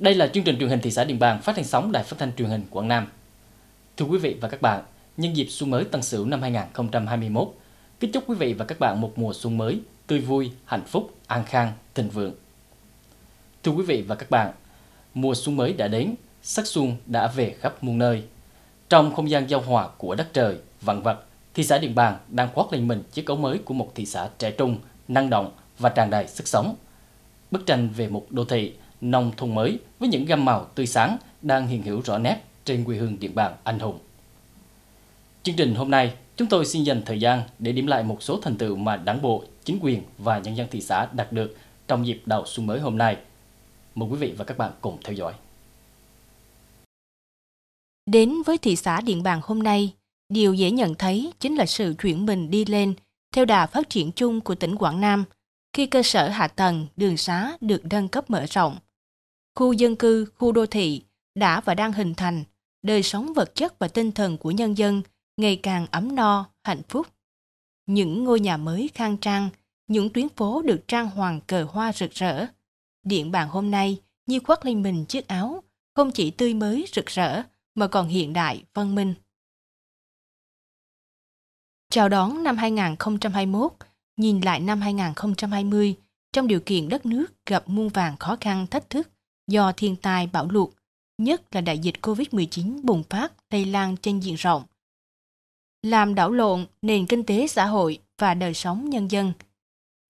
Đây là chương trình truyền hình thị xã Điện Bàn phát thanh sóng đài phát thanh truyền hình Quảng Nam. Thưa quý vị và các bạn, nhân dịp xuân mới Tân Sửu năm 2021, kính chúc quý vị và các bạn một mùa xuân mới tươi vui, hạnh phúc, an khang, thịnh vượng. Thưa quý vị và các bạn, mùa xuân mới đã đến, sắc xuân đã về khắp muôn nơi. Trong không gian giao hòa của đất trời, vạn vật, thị xã Điện Bàn đang khoác lên mình chiếc áo mới của một thị xã trẻ trung, năng động và tràn đầy sức sống. Bức tranh về một đô thị nông thôn mới với những gam màu tươi sáng đang hiện hữu rõ nét trên quê hương địa bàn anh hùng. Chương trình hôm nay, chúng tôi xin dành thời gian để điểm lại một số thành tựu mà đảng bộ, chính quyền và nhân dân thị xã đạt được trong dịp đầu xuân mới hôm nay. Mời quý vị và các bạn cùng theo dõi. Đến với thị xã Điện Bàn hôm nay, điều dễ nhận thấy chính là sự chuyển mình đi lên theo đà phát triển chung của tỉnh Quảng Nam, khi cơ sở hạ tầng, đường xá được nâng cấp mở rộng, khu dân cư, khu đô thị đã và đang hình thành, đời sống vật chất và tinh thần của nhân dân ngày càng ấm no, hạnh phúc. Những ngôi nhà mới khang trang, những tuyến phố được trang hoàng cờ hoa rực rỡ. Điện bàn hôm nay như khoác lên mình chiếc áo, không chỉ tươi mới rực rỡ mà còn hiện đại, văn minh. Chào đón năm 2021, nhìn lại năm 2020 trong điều kiện đất nước gặp muôn vàng khó khăn thách thức do thiên tai bão lụt, nhất là đại dịch COVID-19 bùng phát lây lan trên diện rộng. Làm đảo lộn nền kinh tế xã hội và đời sống nhân dân.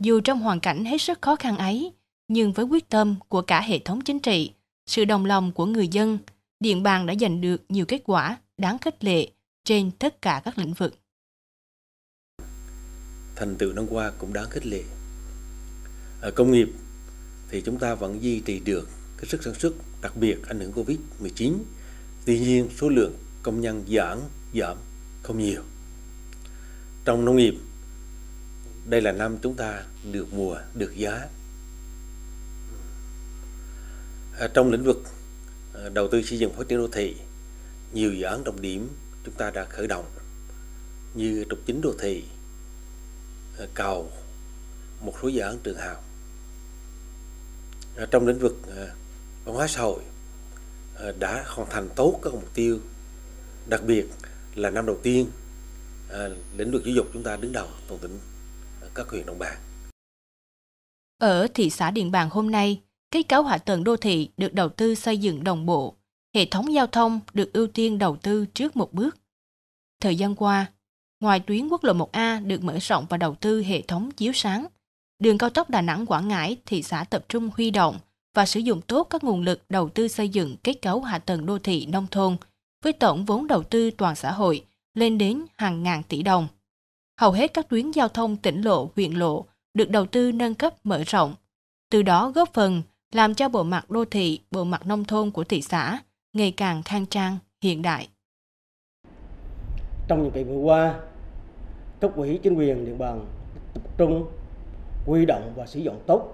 Dù trong hoàn cảnh hết sức khó khăn ấy, nhưng với quyết tâm của cả hệ thống chính trị, sự đồng lòng của người dân, Điện Bàn đã giành được nhiều kết quả đáng khích lệ trên tất cả các lĩnh vực. Thành tựu năm qua cũng đáng khích lệ. Ở công nghiệp thì chúng ta vẫn duy trì được cái sức sản xuất đặc biệt ảnh hưởng Covid-19. Tuy nhiên, số lượng công nhân giảm giảm không nhiều. Trong nông nghiệp, đây là năm chúng ta được mùa, được giá. À, trong lĩnh vực à, đầu tư xây dựng phát triển đô thị, nhiều dự án trọng điểm chúng ta đã khởi động như trục chính đô thị, à, cầu, một số dự án trường học. À, trong lĩnh vực à, văn hóa xã hội ờ, đã hoàn thành tốt các mục tiêu đặc biệt là năm đầu tiên ờ, lĩnh vực giáo dục chúng ta đứng đầu toàn tỉnh ờ, các huyện đồng bằng ở thị xã Điện Bàn hôm nay, kết cấu hạ tầng đô thị được đầu tư xây dựng đồng bộ, hệ thống giao thông được ưu tiên đầu tư trước một bước. Thời gian qua, ngoài tuyến quốc lộ 1A được mở rộng và đầu tư hệ thống chiếu sáng, đường cao tốc Đà Nẵng Quảng Ngãi thị xã tập trung huy động và sử dụng tốt các nguồn lực đầu tư xây dựng kết cấu hạ tầng đô thị nông thôn với tổng vốn đầu tư toàn xã hội lên đến hàng ngàn tỷ đồng. Hầu hết các tuyến giao thông tỉnh lộ, huyện lộ được đầu tư nâng cấp mở rộng, từ đó góp phần làm cho bộ mặt đô thị, bộ mặt nông thôn của thị xã ngày càng khang trang, hiện đại. Trong những kỳ vừa qua, cấp ủy chính quyền địa bàn tập trung quy động và sử dụng tốt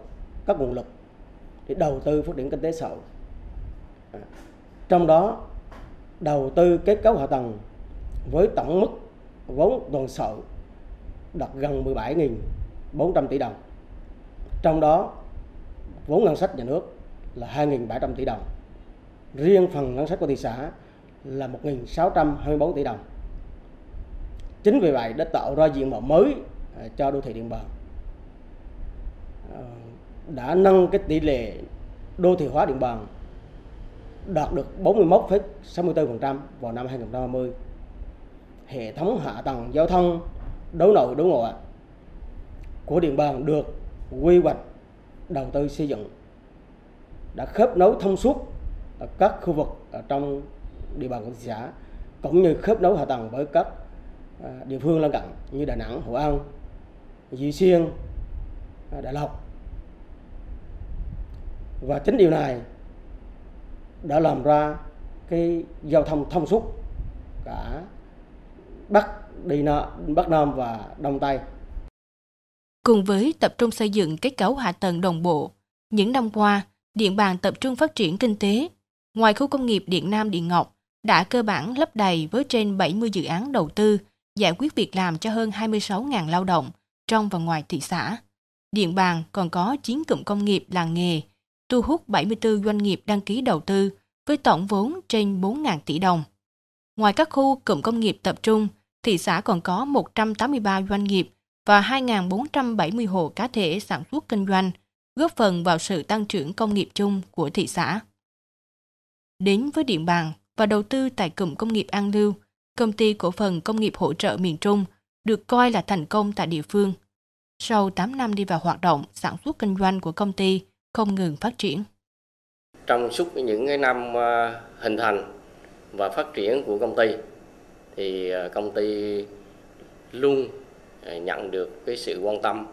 các nguồn lực để đầu tư phát triển kinh tế xã à, trong đó đầu tư kết cấu hạ tầng với tổng mức vốn toàn xã đạt gần 17.400 tỷ đồng trong đó vốn ngân sách nhà nước là 2.700 tỷ đồng riêng phần ngân sách của thị xã là 1.624 tỷ đồng chính vì vậy đã tạo ra diện mạo mới à, cho đô thị Điện Bàn à, đã nâng cái tỷ lệ đô thị hóa địa bàn đạt được 41,64% vào năm 2030. Hệ thống hạ tầng giao thông đấu nội đấu ngoại của địa bàn được quy hoạch đầu tư xây dựng đã khớp nối thông suốt ở các khu vực ở trong địa bàn của thị xã cũng như khớp nối hạ tầng với các à, địa phương lân cận như Đà Nẵng, Hội An, Duy Xuyên, Đà Lộc và chính điều này đã làm ra cái giao thông thông suốt cả Bắc đi Bắc Nam và Đông Tây. Cùng với tập trung xây dựng kết cấu hạ tầng đồng bộ, những năm qua, Điện Bàn tập trung phát triển kinh tế. Ngoài khu công nghiệp Điện Nam Điện Ngọc, đã cơ bản lấp đầy với trên 70 dự án đầu tư, giải quyết việc làm cho hơn 26.000 lao động trong và ngoài thị xã. Điện Bàn còn có chiến cụm công nghiệp làng nghề, thu hút 74 doanh nghiệp đăng ký đầu tư với tổng vốn trên 4.000 tỷ đồng. Ngoài các khu cụm công nghiệp tập trung, thị xã còn có 183 doanh nghiệp và 2.470 hộ cá thể sản xuất kinh doanh, góp phần vào sự tăng trưởng công nghiệp chung của thị xã. Đến với điện bàn và đầu tư tại cụm công nghiệp An Lưu, công ty cổ phần công nghiệp hỗ trợ miền Trung được coi là thành công tại địa phương. Sau 8 năm đi vào hoạt động sản xuất kinh doanh của công ty, không ngừng phát triển. Trong suốt những cái năm à, hình thành và phát triển của công ty thì à, công ty luôn à, nhận được cái sự quan tâm,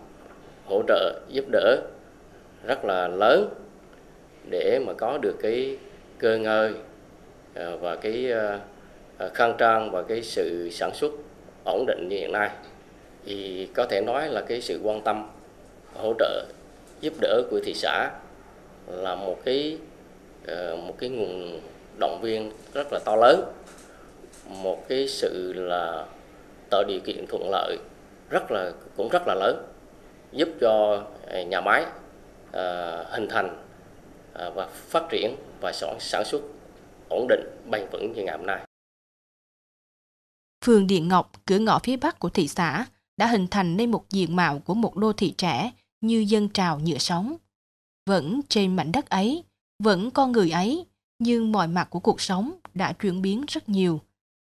hỗ trợ, giúp đỡ rất là lớn để mà có được cái cơ ngơi và cái khang trang và cái sự sản xuất ổn định như hiện nay thì có thể nói là cái sự quan tâm hỗ trợ giúp đỡ của thị xã là một cái ờ, một cái nguồn động viên rất là to lớn một cái sự là tạo điều kiện thuận lợi rất là cũng rất là lớn giúp cho ờ, nhà máy ờ, hình thành và phát triển và sản sản xuất ổn định bền vững như ngày hôm nay. Phường Điện Ngọc, cửa ngõ phía bắc của thị xã đã hình thành nên một diện mạo của một đô thị trẻ như dân trào nhựa sóng. Vẫn trên mảnh đất ấy, vẫn con người ấy, nhưng mọi mặt của cuộc sống đã chuyển biến rất nhiều.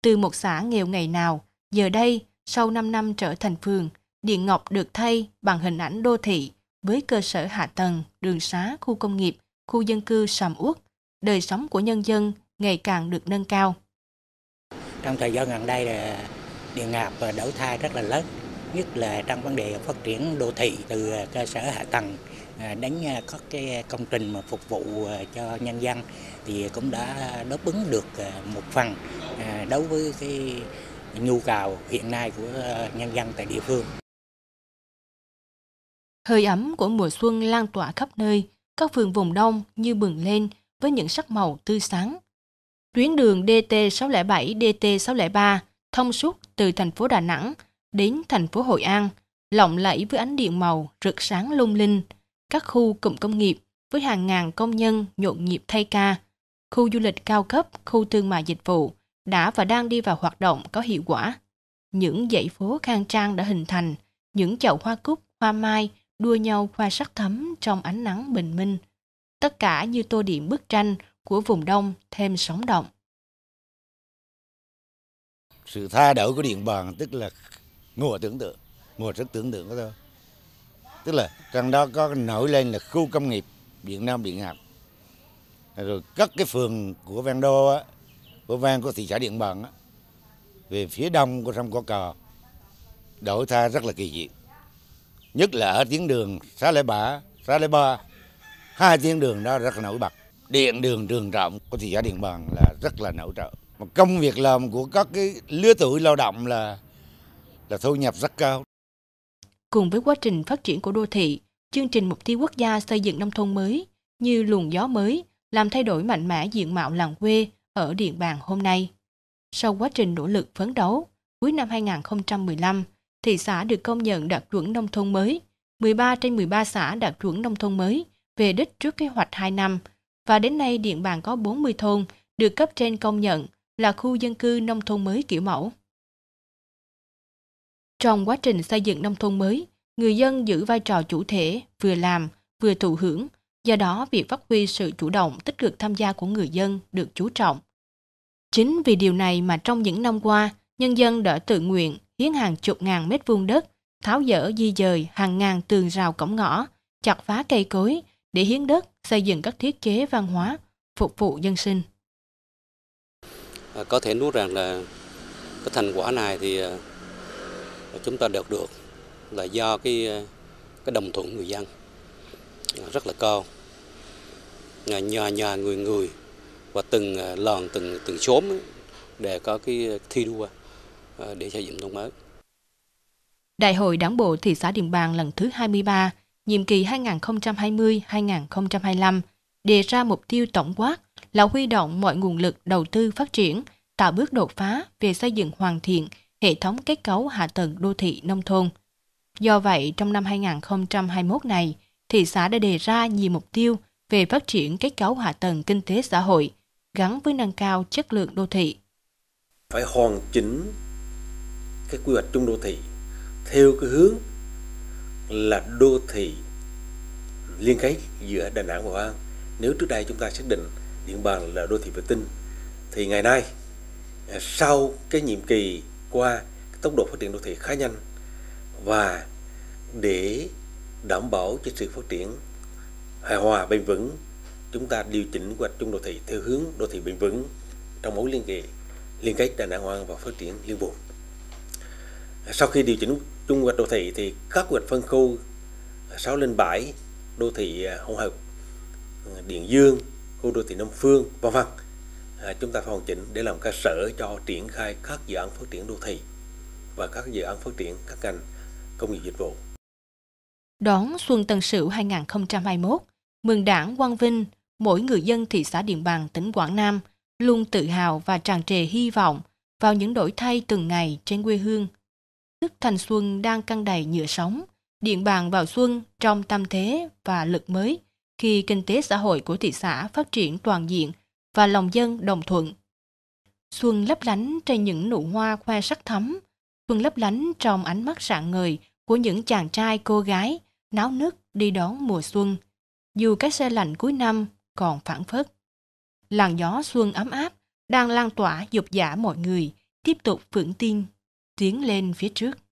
Từ một xã nghèo ngày nào, giờ đây, sau 5 năm trở thành phường, Điện Ngọc được thay bằng hình ảnh đô thị với cơ sở hạ tầng, đường xá, khu công nghiệp, khu dân cư sầm uất, đời sống của nhân dân ngày càng được nâng cao. Trong thời gian gần đây Điện Ngọc à, đổi thay rất là lớn, nhất là trong vấn đề phát triển đô thị từ à, cơ sở hạ tầng à, đến à, các cái công trình mà phục vụ cho nhân dân thì cũng đã đáp ứng được một phần đối với cái nhu cầu hiện nay của nhân dân tại địa phương. Hơi ấm của mùa xuân lan tỏa khắp nơi, các phường vùng đông như bừng lên với những sắc màu tươi sáng. Tuyến đường DT607 DT603 thông suốt từ thành phố Đà Nẵng đến thành phố Hội An, lộng lẫy với ánh điện màu rực sáng lung linh, các khu cụm công nghiệp với hàng ngàn công nhân nhộn nhịp thay ca, khu du lịch cao cấp, khu thương mại dịch vụ đã và đang đi vào hoạt động có hiệu quả. Những dãy phố khang trang đã hình thành, những chậu hoa cúc, hoa mai đua nhau khoa sắc thấm trong ánh nắng bình minh. Tất cả như tô điểm bức tranh của vùng đông thêm sống động. Sự thay đổi của điện bàn tức là ngồi tưởng tượng ngồi rất tưởng tượng đó thôi tức là trong đó có nổi lên là khu công nghiệp Việt Nam Điện Hạt rồi cất cái phường của Vang Đô á, của Vang của thị xã Điện Bàn á, về phía đông của sông Cỏ Cò đổi tha rất là kỳ diệu nhất là ở tuyến đường xã Lê bả xã Lê ba hai tuyến đường đó rất là nổi bật điện đường đường trọng của thị xã điện bàn là rất là nổi trội mà công việc làm của các cái lứa tuổi lao động là là thu nhập rất cao. Cùng với quá trình phát triển của đô thị, chương trình mục tiêu quốc gia xây dựng nông thôn mới như luồng gió mới làm thay đổi mạnh mẽ diện mạo làng quê ở Điện Bàn hôm nay. Sau quá trình nỗ lực phấn đấu, cuối năm 2015, thị xã được công nhận đạt chuẩn nông thôn mới, 13 trên 13 xã đạt chuẩn nông thôn mới về đích trước kế hoạch 2 năm và đến nay Điện Bàn có 40 thôn được cấp trên công nhận là khu dân cư nông thôn mới kiểu mẫu. Trong quá trình xây dựng nông thôn mới, người dân giữ vai trò chủ thể, vừa làm, vừa thụ hưởng, do đó việc phát huy sự chủ động tích cực tham gia của người dân được chú trọng. Chính vì điều này mà trong những năm qua, nhân dân đã tự nguyện hiến hàng chục ngàn mét vuông đất, tháo dỡ di dời hàng ngàn tường rào cổng ngõ, chặt phá cây cối để hiến đất xây dựng các thiết chế văn hóa, phục vụ dân sinh. À, có thể nói rằng là cái thành quả này thì à, chúng ta đạt được là do cái cái đồng thuận người dân à, rất là cao nhà nhà người người và từng à, làng từng từng xóm để có cái thi đua à, để xây dựng nông mới. Đại hội Đảng bộ thị xã Điện Bàn lần thứ 23, nhiệm kỳ 2020-2025 đề ra mục tiêu tổng quát là huy động mọi nguồn lực đầu tư phát triển, tạo bước đột phá về xây dựng hoàn thiện hệ thống kết cấu hạ tầng đô thị nông thôn. Do vậy, trong năm 2021 này, thị xã đã đề ra nhiều mục tiêu về phát triển kết cấu hạ tầng kinh tế xã hội gắn với nâng cao chất lượng đô thị. Phải hoàn chỉnh cái quy hoạch chung đô thị theo cái hướng là đô thị liên kết giữa Đà Nẵng và Hội An. Nếu trước đây chúng ta xác định Điện Bàn là đô thị vệ tinh thì ngày nay sau cái nhiệm kỳ qua tốc độ phát triển đô thị khá nhanh và để đảm bảo cho sự phát triển hài hòa bền vững chúng ta điều chỉnh quy hoạch chung đô thị theo hướng đô thị bền vững trong mối liên hệ liên kết đà nẵng hoang và phát triển liên vùng sau khi điều chỉnh chung quy hoạch đô thị thì các quy hoạch phân khu 6 lên 7 đô thị à, hỗn hợp à, điện dương khu đô thị Đông Phương vân vân à, chúng ta phải hoàn chỉnh để làm cơ sở cho triển khai các dự án phát triển đô thị và các dự án phát triển các ngành công nghiệp dịch vụ. Đón xuân Tân Sửu 2021, mừng đảng quang vinh, mỗi người dân thị xã Điện Bàn, tỉnh Quảng Nam luôn tự hào và tràn trề hy vọng vào những đổi thay từng ngày trên quê hương. Tức thành xuân đang căng đầy nhựa sống, Điện Bàn vào xuân trong tâm thế và lực mới khi kinh tế xã hội của thị xã phát triển toàn diện – và lòng dân đồng thuận. Xuân lấp lánh trên những nụ hoa khoe sắc thắm, xuân lấp lánh trong ánh mắt sạng người của những chàng trai cô gái náo nức đi đón mùa xuân, dù cái xe lạnh cuối năm còn phản phất. Làn gió xuân ấm áp đang lan tỏa dục dã mọi người, tiếp tục vững tin, tiến lên phía trước.